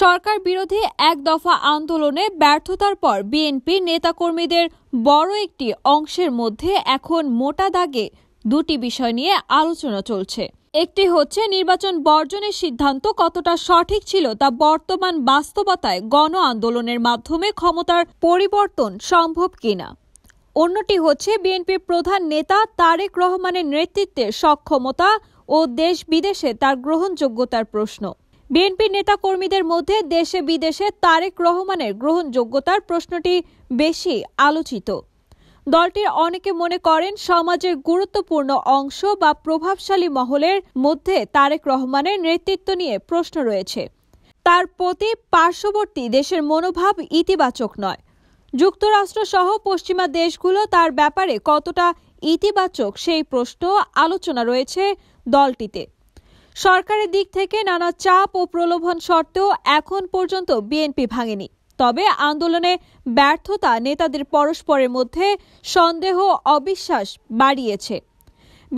সরকার বিরোধী এক দফা আন্দোলনে ব্যর্থতার পর বিএনপি নেতাকর্মীদের বড় একটি অংশের মধ্যে এখন মোটা দাগে দুটি বিষয় নিয়ে আলোচনা চলছে একটি হচ্ছে নির্বাচন বর্জনের সিদ্ধান্ত কতটা সঠিক ছিল তা বর্তমান বাস্তবতায় গণ আন্দোলনের মাধ্যমে ক্ষমতার পরিবর্তন সম্ভব কিনা অন্যটি হচ্ছে বিএনপির প্রধান নেতা তারেক রহমানের নেতৃত্বে সক্ষমতা ও দেশ বিদেশে তার গ্রহণযোগ্যতার প্রশ্ন বিএনপি নেতাকর্মীদের মধ্যে দেশে বিদেশে তারেক রহমানের গ্রহণযোগ্যতার প্রশ্নটি বেশি আলোচিত দলটির অনেকে মনে করেন সমাজের গুরুত্বপূর্ণ অংশ বা প্রভাবশালী মহলের মধ্যে তারেক রহমানের নেতৃত্ব নিয়ে প্রশ্ন রয়েছে তার প্রতি পার্শ্ববর্তী দেশের মনোভাব ইতিবাচক নয় যুক্তরাষ্ট্র সহ পশ্চিমা দেশগুলো তার ব্যাপারে কতটা ইতিবাচক সেই প্রশ্ন আলোচনা রয়েছে দলটিতে সরকারের দিক থেকে নানা চাপ ও প্রলোভন সত্ত্বেও এখন পর্যন্ত বিএনপি ভাঙেনি তবে আন্দোলনে ব্যর্থতা নেতাদের পরস্পরের মধ্যে সন্দেহ অবিশ্বাস বাড়িয়েছে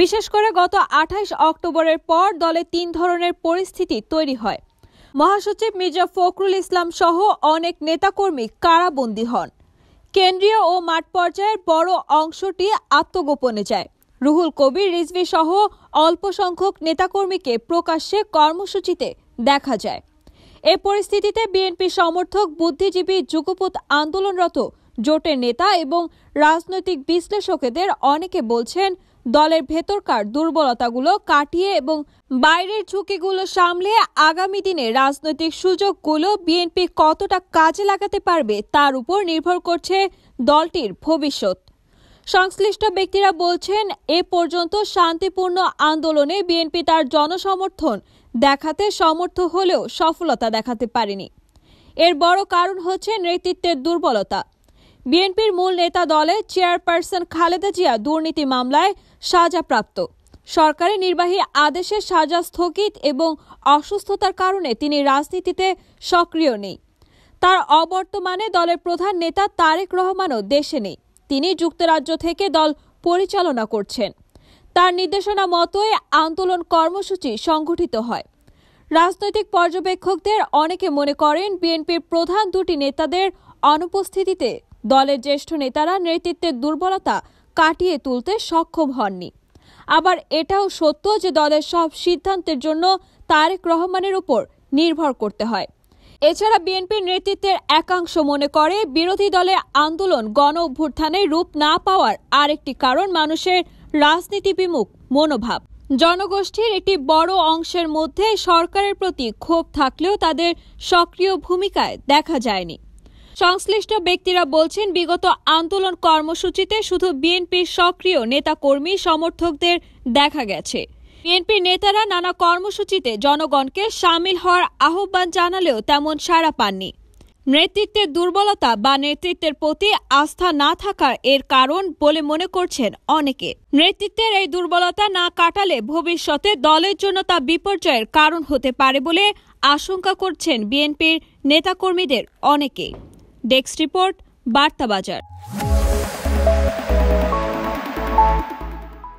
বিশেষ করে গত আঠাইশ অক্টোবরের পর দলে তিন ধরনের পরিস্থিতি তৈরি হয় মহাসচিব মির্জা ফখরুল ইসলাম সহ অনেক নেতাকর্মী কারাবন্দী হন কেন্দ্রীয় ও মাঠ পর্যায়ের বড় অংশটি আত্মগোপনে যায় রুহুল কবির রিজভি সহ অল্প সংখ্যক নেতাকর্মীকে প্রকাশ্যে কর্মসূচিতে দেখা যায় এ পরিস্থিতিতে বিএনপি সমর্থক বুদ্ধিজীবী যুগপথ আন্দোলনরত জোটের নেতা এবং রাজনৈতিক বিশ্লেষকদের অনেকে বলছেন দলের ভেতরকার দুর্বলতাগুলো কাটিয়ে এবং বাইরের ঝুঁকিগুলো সামলে আগামী দিনে রাজনৈতিক সুযোগগুলো বিএনপি কতটা কাজে লাগাতে পারবে তার উপর নির্ভর করছে দলটির ভবিষ্যৎ সংশ্লিষ্ট ব্যক্তিরা বলছেন এ পর্যন্ত শান্তিপূর্ণ আন্দোলনে বিএনপি তার জনসমর্থন দেখাতে সমর্থ হলেও সফলতা দেখাতে পারেনি এর বড় কারণ হচ্ছে নেতৃত্বের দুর্বলতা বিএনপির মূল নেতা দলের চেয়ারপারসন খালেদা জিয়া দুর্নীতি মামলায় সাজাপ্রাপ্ত সরকারের নির্বাহী আদেশে সাজা স্থগিত এবং অসুস্থতার কারণে তিনি রাজনীতিতে সক্রিয় নেই তার অবর্তমানে দলের প্রধান নেতা তারেক রহমানও দেশে নেই তিনি যুক্তরাজ্য থেকে দল পরিচালনা করছেন তার নির্দেশনা মতোই আন্দোলন কর্মসূচি সংগঠিত হয় রাজনৈতিক পর্যবেক্ষকদের অনেকে মনে করেন বিএনপির প্রধান দুটি নেতাদের অনুপস্থিতিতে দলের জ্যেষ্ঠ নেতারা নেতৃত্বের দুর্বলতা কাটিয়ে তুলতে সক্ষম হননি আবার এটাও সত্য যে দলের সব সিদ্ধান্তের জন্য তারেক রহমানের উপর নির্ভর করতে হয় এছাড়া বিএনপির নেতৃত্বের একাংশ মনে করে বিরোধী দলের আন্দোলন গণ অভ্যুত্থানে রূপ না পাওয়ার আরেকটি কারণ মানুষের রাজনীতি বিমুখ মনোভাব জনগোষ্ঠীর একটি বড় অংশের মধ্যে সরকারের প্রতি ক্ষোভ থাকলেও তাদের সক্রিয় ভূমিকায় দেখা যায়নি সংশ্লিষ্ট ব্যক্তিরা বলছেন বিগত আন্দোলন কর্মসূচিতে শুধু বিএনপির সক্রিয় নেতাকর্মী সমর্থকদের দেখা গেছে বিএনপি নেতারা নানা কর্মসূচিতে জনগণকে সামিল হওয়ার আহ্বান জানালেও তেমন সাড়া পাননি নেতৃত্বের দুর্বলতা বা নেতৃত্বের প্রতি আস্থা না থাকার এর কারণ বলে মনে করছেন অনেকে নেতৃত্বের এই দুর্বলতা না কাটালে ভবিষ্যতে দলের জন্য তা বিপর্যয়ের কারণ হতে পারে বলে আশঙ্কা করছেন বিএনপির নেতাকর্মীদের অনেকে ডেস্ক রিপোর্ট বার্তা বাজার